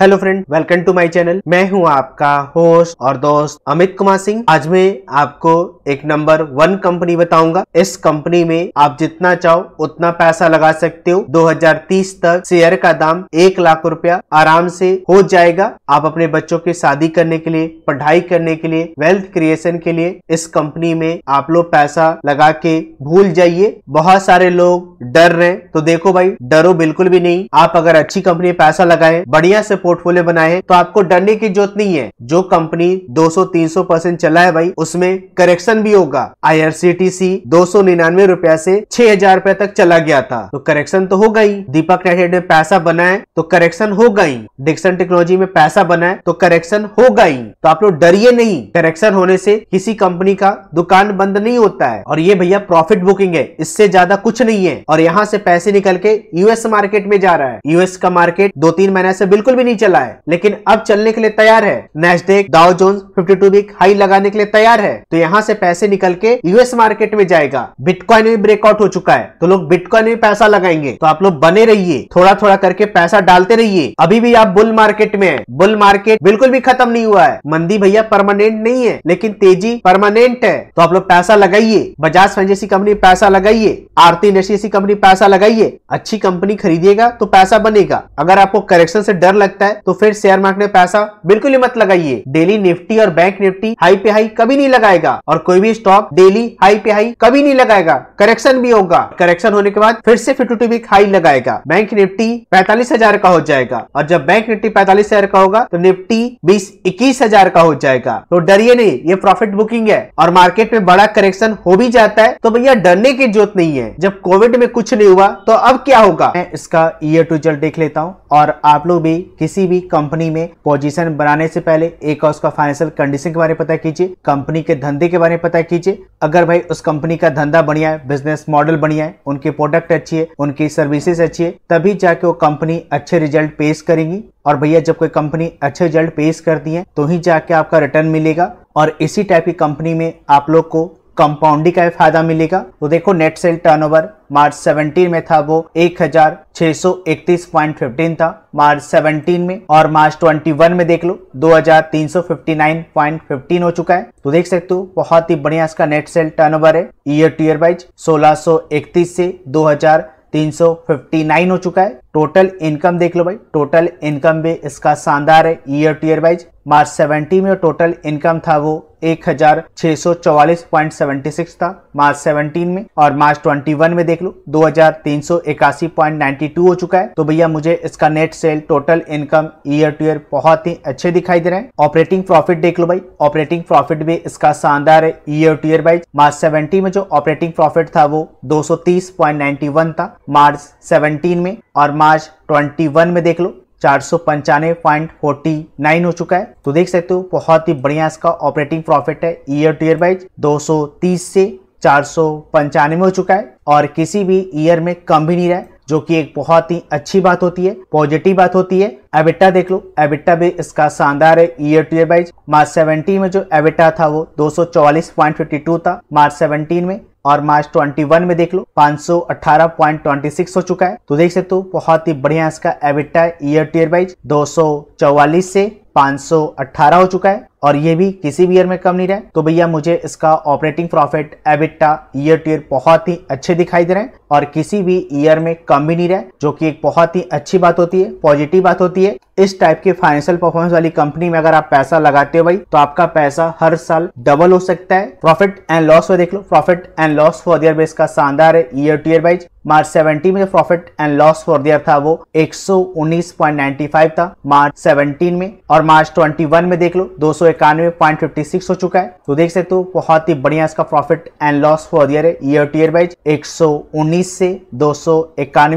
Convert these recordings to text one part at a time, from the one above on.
hello friend welcome to my channel मैं हूं आपका होस्ट और दोस्त अमित कुमार सिंह आज मैं आपको एक नंबर वन कंपनी बताऊंगा इस कंपनी में आप जितना चाहो उतना पैसा लगा सकते हो 2030 तक शेयर का दाम एक लाख रुपया आराम से हो जाएगा आप अपने बच्चों की शादी करने के लिए पढ़ाई करने के लिए वेल्थ क्रिएशन के लिए इस कंपनी में आप लोग पैसा लगा के भूल जाइए बहुत सारे लोग डर रहे तो देखो भाई डरो बिल्कुल भी नहीं आप अगर अच्छी कंपनी पैसा लगाए बढ़िया से पोर्टफोलियो बनाए तो आपको डरने की जरूरत नहीं है जो कंपनी 200-300 परसेंट चला है भाई उसमें करेक्शन भी होगा I R C T C दो सौ निन्यानवे रूपया से छह हजार रूपए तक चला गया था तो करेक्शन तो होगा ही दीपक नेटेड तो में पैसा बनाए तो करेक्शन होगा ही डिक्सन टेक्नोलॉजी में पैसा बनाए तो करेक्शन होगा ही तो आप लोग डरिए नहीं करेक्शन होने से किसी कंपनी का दुकान बंद नहीं होता है और ये भैया प्रॉफिट बुकिंग है इससे ज्यादा कुछ नहीं है और यहाँ से पैसे निकल के यूएस मार्केट में जा रहा है यूएस का मार्केट दो तीन महीने से बिल्कुल भी नहीं नहीं चला है लेकिन अब चलने के लिए तैयार है नेक्स्ट डाउ डाउ फिफ्टी टू वीक हाई लगाने के लिए तैयार है तो यहाँ से पैसे निकल के यूएस मार्केट में जाएगा बिटकॉइन भी ब्रेकआउट हो चुका है तो लोग बिटकॉइन में पैसा लगाएंगे तो आप लोग बने रहिए थोड़ा थोड़ा करके पैसा डालते रहिए अभी भी आप बुल मार्केट में है बुल मार्केट बिल्कुल भी खत्म नहीं हुआ है मंदी भैया परमानेंट नहीं है लेकिन तेजी परमानेंट है तो आप लोग पैसा लगाइए बजाज फाइनेंसी कंपनी पैसा लगाइए आरती नेशनल कंपनी पैसा लगाइए अच्छी कंपनी खरीदिएगा तो पैसा बनेगा अगर आपको करेक्शन से डर लगता है सकता है तो फिर शेयर मार्केट में पैसा बिल्कुल ही मत लगाइए डेली निफ्टी और बैंक निफ्टी हाई पे हाई कभी नहीं लगाएगा और कोई भी स्टॉक डेली हाई पे हाई कभी नहीं लगाएगा करेक्शन भी होगा करेक्शन होने के बाद फिर से फिफ्टी वीक हाई लगाएगा बैंक निफ्टी पैतालीस हजार का हो जाएगा और जब बैंक निफ्टी पैतालीस हजार का होगा तो निफ्टी बीस इक्कीस हजार का हो जाएगा तो डरिए नहीं ये प्रॉफिट बुकिंग है और मार्केट में बड़ा करेक्शन हो भी जाता है तो भैया डरने की जरूरत नहीं है जब कोविड में कुछ नहीं हुआ तो अब क्या होगा मैं इसका ईयर टू रिजल्ट देख लेता हूँ और आप लोग भी किस किसी भी कंपनी में पोजीशन बनाने से पहले एक और उसका फाइनेंशियल कंडीशन के बारे में पता कीजिए कंपनी के धंधे के बारे में पता कीजिए अगर भाई उस कंपनी का धंधा बढ़िया है बिजनेस मॉडल बढ़िया है उनके प्रोडक्ट अच्छी है उनकी सर्विसेज अच्छी है तभी जाके वो कंपनी अच्छे रिजल्ट पेश करेंगी और भैया जब कोई कंपनी अच्छे रिजल्ट पेश करती है तो ही जाके आपका रिटर्न मिलेगा और इसी टाइप की कंपनी में आप लोग को कंपाउंडिंग का फायदा मिलेगा तो देखो नेट सेल टर्नओवर मार्च 17 में था वो 1631.15 था मार्च 17 में और मार्च 21 में देख लो 2359.15 हो चुका है तो देख सकते हो बहुत ही बढ़िया इसका नेट सेल टर्नओवर है ईयर टू ईयर वाइज सोलह से 2000 359 हो चुका है टोटल इनकम देख लो भाई टोटल इनकम भी इसका शानदार है year to year wise March 70 में टोटल इनकम था वो 1644.76 था मार्च 17 में और मार्च 21 में देख लो 2381.92 हो चुका है तो भैया मुझे इसका net sale total income year to year बहुत ही अच्छे दिखाई दे रहे हैं ऑपरेटिंग प्रॉफिट देख लो भाई ऑपरेटिंग प्रॉफिट भी इसका शानदार है year to year wise March 17 में जो ऑपरेटिंग प्रॉफिट था वो वन था मार्च सेवनटीन में और मार्च 21 में देख लो चार हो चुका है तो देख सकते हो बहुत ही बढ़िया इसका ऑपरेटिंग प्रॉफिट है ईयर टू ईयर वाइज 230 से चार हो चुका है और किसी भी ईयर में कम भी नहीं रहा है जो कि एक बहुत ही अच्छी बात होती है पॉजिटिव बात होती है एबिटा देख लो एबिटा भी इसका शानदार है year to year wise March 17 में जो एबिटा था वो दो था मार्च 17 में और मार्च 21 में देख लो 518.26 हो चुका है तो देख सकते हो बहुत ही बढ़िया इसका एबिटा ईयर टीयर वाइज दो से 518 हो चुका है और ये भी किसी भी ईयर में कम नहीं रहे तो भैया मुझे इसका operating profit EBITDA year to year बहुत ही अच्छे दिखाई दे रहे हैं और किसी भी ईयर में कम भी नहीं रहे जो कि एक बहुत ही अच्छी बात होती है पॉजिटिव बात होती है इस टाइप की फाइनेंशियल परफॉर्मेंस वाली कंपनी में अगर आप पैसा लगाते हो भाई तो आपका पैसा हर साल डबल हो सकता है प्रॉफिट एंड लॉस में देख लो profit and loss for year base का शानदार है year to year wise March 17 में जो profit and loss for the year था वो 119.95 था मार्च 17 में और मार्च 21 में देख लो दो हो चुका है तो देख सकते हो तो बहुत ही बढ़िया इसका profit and loss for the year है ईयर टू ईयर वाइज 119 से दो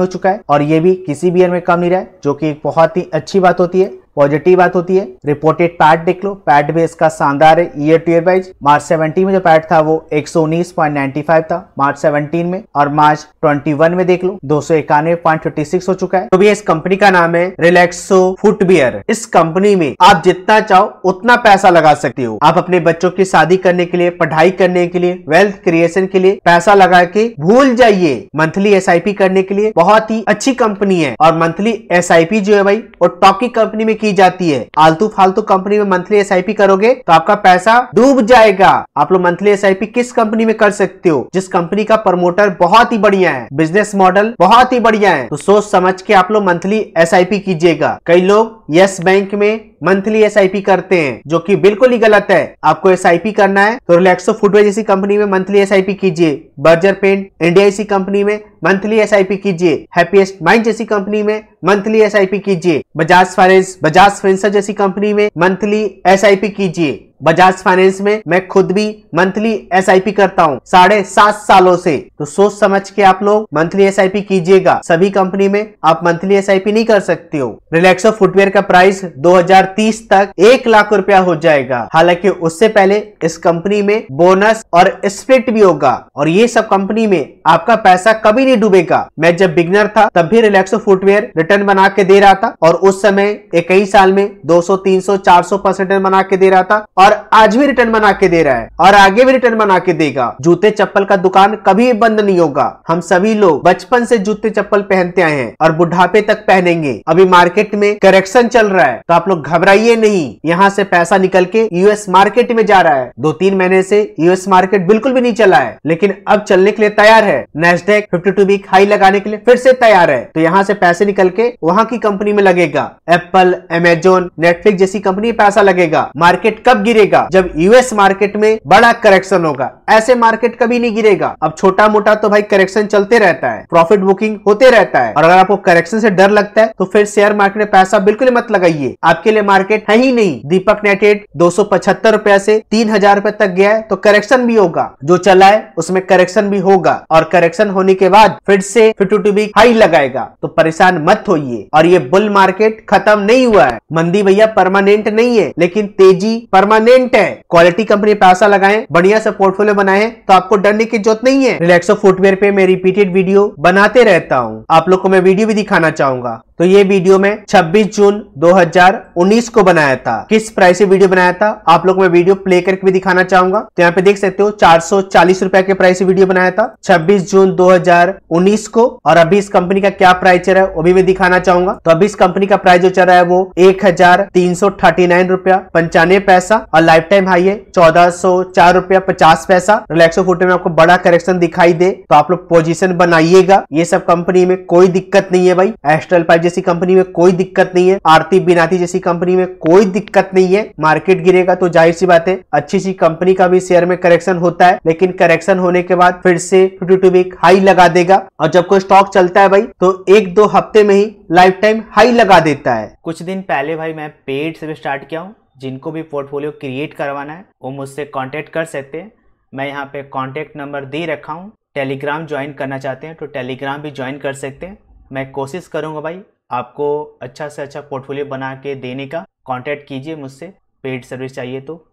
हो चुका है और ये भी किसी भी ईयर में कम नहीं रहा है जो की एक बहुत ही अच्छी बात होती है पॉजिटिव बात होती है रिपोर्टेड पैट देख लो पैट भी इसका शानदार है year to year wise March 17 में जो पैट था वो 119.95 था मार्च 17 में और मार्च 21 में देख लो दो हो चुका है तो भी इस कंपनी का नाम है रिलैक्सो फुटबियर इस कंपनी में आप जितना चाहो उतना पैसा लगा सकते हो आप अपने बच्चों की शादी करने के लिए पढ़ाई करने के लिए वेल्थ क्रिएशन के लिए पैसा लगा के भूल जाइए मंथली एस करने के लिए बहुत ही अच्छी कंपनी है और मंथली एस जो है भाई और टॉकी कंपनी में की जाती है आलतू फालतू कंपनी में मंथली एस करोगे तो आपका पैसा डूब जाएगा आप लोग मंथली एस किस कंपनी में कर सकते हो जिस कंपनी का प्रमोटर बहुत ही बढ़िया है बिजनेस मॉडल बहुत ही बढ़िया है तो सोच समझ के आप लोग मंथली एस कीजिएगा कई लोग यस बैंक में मंथली एस करते हैं जो कि बिल्कुल ही गलत है आपको एस करना है तो रिलैक्सो फुटवेयर जैसी कंपनी में मंथली एस कीजिए बर्जर पेंट इंडिया जैसी कंपनी में मंथली एस कीजिए हैप्पीएस्ट माइंड जैसी कंपनी में मंथली एस कीजिए बजाज फाइनेंस बजाज फिंसर जैसी कंपनी में मंथली एस कीजिए बजाज फाइनेंस में मैं खुद भी मंथली एस करता हूँ साढ़े सात सालों से तो सोच समझ के आप लोग मंथली एस कीजिएगा सभी कंपनी में आप मंथली एस नहीं कर सकते हो रिलैक्सो फुटवेयर का प्राइस 2030 तक एक लाख रुपया हो जाएगा हालांकि उससे पहले इस कंपनी में बोनस और स्प्लिट भी होगा और ये सब कंपनी में आपका पैसा कभी नहीं डूबेगा मैं जब बिगनर था तब भी रिलैक्सो फुटवेयर रिटर्न बना के दे रहा था और उस समय एक ही साल में 200, सौ 400 परसेंट बना के दे रहा था और और आज भी रिटर्न बना के दे रहा है और आगे भी रिटर्न बना के देगा जूते चप्पल का दुकान कभी बंद नहीं होगा हम सभी लोग बचपन से जूते चप्पल पहनते आए हैं और बुढ़ापे तक पहनेंगे अभी मार्केट में करेक्शन चल रहा है तो आप लोग घबराइए नहीं यहाँ से पैसा निकल के यूएस मार्केट में जा रहा है दो तीन महीने से यूएस मार्केट बिल्कुल भी नहीं चला है लेकिन अब चलने के लिए तैयार है Nasdaq fifty two week high लगाने के लिए फिर से तैयार है तो यहाँ से पैसे निकल के वहाँ की कंपनी में लगेगा एप्पल एमेजोन नेटफ्लिक्स जैसी कंपनी पैसा लगेगा मार्केट कब गिरे गिरेगा जब यूएस मार्केट में बड़ा करेक्शन होगा ऐसे मार्केट कभी नहीं गिरेगा अब छोटा मोटा तो भाई करेक्शन चलते रहता है प्रॉफिट बुकिंग होते रहता है और अगर आपको करेक्शन से डर लगता है तो फिर शेयर मार्केट में पैसा बिल्कुल मत लगाइए आपके लिए मार्केट है ही नहीं दीपक नेटेड दो सौ पचहत्तर रूपया से तीन हजार रूपए तक गया है तो करेक्शन भी होगा जो चला है उसमें करेक्शन भी होगा और करेक्शन होने के बाद फिर से फिफ्टी टू बी हाई लगाएगा तो परेशान मत होइए और ये बुल मार्केट खत्म नहीं हुआ है मंदी भैया परमानेंट नहीं है लेकिन तेजी परमानेंट परमानेंट है क्वालिटी कंपनी पैसा लगाए बढ़िया से पोर्टफोलियो बनाए तो आपको डरने की जरूरत नहीं है रिलेक्सो फुटवेयर पे मैं रिपीटेड वीडियो बनाते रहता हूँ आप लोग को मैं वीडियो भी दिखाना चाहूंगा तो ये वीडियो में 26 जून 2019 को बनाया था किस प्राइस से वीडियो बनाया था आप लोग मैं वीडियो प्ले करके भी दिखाना चाहूंगा तो यहाँ पे देख सकते हो चार सौ के प्राइस से वीडियो बनाया था 26 जून 2019 को और अभी इस कंपनी का क्या प्राइस चल रहा है वो भी मैं दिखाना चाहूंगा तो अभी इस कंपनी का प्राइस जो चल रहा है वो एक हजार तीन सौ थर्टी नाइन रुपया पंचानवे पैसा और लाइफ टाइम हाई है चौदह सौ चार रुपया पचास पैसा रिलैक्सो फोटो में आपको बड़ा करेक्शन दिखाई दे तो आप लोग पोजिशन बनाइएगा ये सब कंपनी में कोई दिक्कत नहीं है भाई एस्ट्रल पाइप जैसी कंपनी में कोई दिक्कत नहीं है आरती बिनाती जैसी कंपनी में कोई दिक्कत नहीं है मार्केट गिरेगा तो जाहिर सी बात है अच्छी सी कंपनी का भी शेयर में करेक्शन होता है लेकिन करेक्शन होने के बाद फिर से फिफ्टी टू वीक हाई लगा देगा और जब कोई स्टॉक चलता है भाई तो एक दो हफ्ते में ही लाइफ टाइम हाई लगा देता है कुछ दिन पहले भाई मैं पेड से भी स्टार्ट किया हूँ जिनको भी पोर्टफोलियो क्रिएट करवाना है वो मुझसे कॉन्टेक्ट कर सकते हैं मैं यहाँ पे कॉन्टेक्ट नंबर दे रखा हूँ टेलीग्राम ज्वाइन करना चाहते हैं तो टेलीग्राम भी ज्वाइन कर सकते हैं मैं कोशिश करूंगा भाई आपको अच्छा से अच्छा पोर्टफोलियो बना के देने का कांटेक्ट कीजिए मुझसे पेड सर्विस चाहिए तो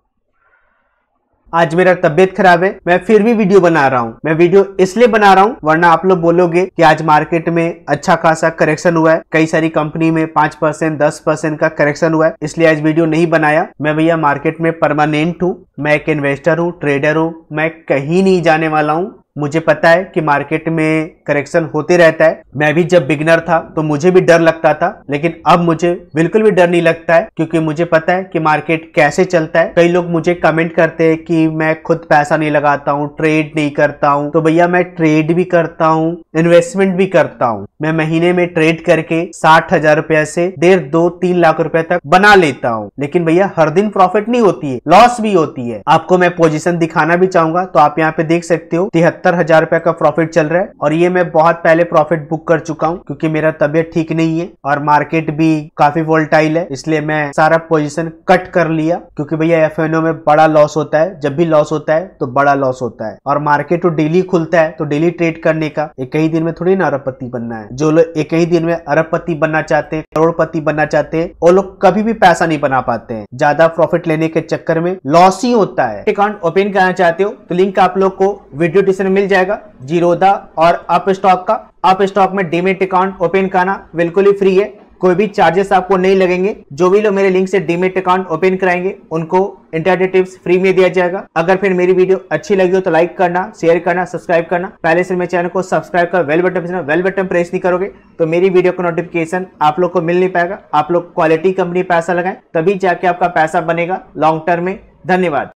आज मेरा तबियत खराब है मैं फिर भी वीडियो बना रहा हूँ मैं वीडियो इसलिए बना रहा हूँ वरना आप लोग बोलोगे कि आज मार्केट में अच्छा खासा करेक्शन हुआ है कई सारी कंपनी में पांच परसेंट दस परसेंट का करेक्शन हुआ है इसलिए आज वीडियो नहीं बनाया मैं भैया मार्केट में परमानेंट हूँ मैं एक इन्वेस्टर हूँ ट्रेडर हूँ मैं कहीं नहीं जाने वाला हूँ मुझे पता है कि मार्केट में करेक्शन होते रहता है मैं भी जब बिगनर था तो मुझे भी डर लगता था लेकिन अब मुझे बिल्कुल भी डर नहीं लगता है क्योंकि मुझे पता है कि मार्केट कैसे चलता है कई लोग मुझे कमेंट करते हैं कि मैं खुद पैसा नहीं लगाता हूँ ट्रेड नहीं करता हूँ तो भैया मैं ट्रेड भी करता हूँ इन्वेस्टमेंट भी करता हूँ मैं महीने में ट्रेड करके साठ हजार रुपया से डेढ़ दो तीन लाख रुपए तक बना लेता हूँ लेकिन भैया हर दिन प्रॉफिट नहीं होती है लॉस भी होती है आपको मैं पोजिशन दिखाना भी चाहूंगा तो आप यहाँ पे देख सकते हो तिहत्तर सत्तर हजार रुपए का प्रॉफिट चल रहा है और ये मैं बहुत पहले प्रॉफिट बुक कर चुका हूँ क्योंकि मेरा तबियत ठीक नहीं है और मार्केट भी काफी वोल्टाइल है इसलिए मैं सारा पोजिशन कट कर लिया क्योंकि भैया एफ में बड़ा लॉस होता है जब भी लॉस होता है तो बड़ा लॉस होता है और मार्केट तो डेली खुलता है तो डेली ट्रेड करने का एक ही दिन में थोड़ी ना अरबपति बनना है जो लोग एक ही दिन में अरबपति बनना चाहते हैं करोड़पति बनना चाहते हैं वो लोग कभी भी पैसा नहीं बना पाते हैं ज्यादा प्रॉफिट लेने के चक्कर में लॉस ही होता है अकाउंट ओपन करना चाहते हो तो लिंक आप लोग को वीडियो डिस्क्रिप्शन ऑप्शन मिल जाएगा जीरोदा और अप स्टॉक का अप स्टॉक में डीमेट अकाउंट ओपन करना बिल्कुल ही फ्री है कोई भी चार्जेस आपको नहीं लगेंगे जो भी लोग मेरे लिंक से डीमेट अकाउंट ओपन कराएंगे उनको इंटरनेट टिप्स फ्री में दिया जाएगा अगर फिर मेरी वीडियो अच्छी लगी हो तो लाइक करना शेयर करना सब्सक्राइब करना पहले से मेरे चैनल को सब्सक्राइब कर bell button bell button press नहीं करोगे तो मेरी वीडियो का नोटिफिकेशन आप लोग को मिल नहीं पाएगा आप लोग क्वालिटी कंपनी पैसा लगाए तभी जाके आपका पैसा बनेगा लॉन्ग टर्म में धन्यवाद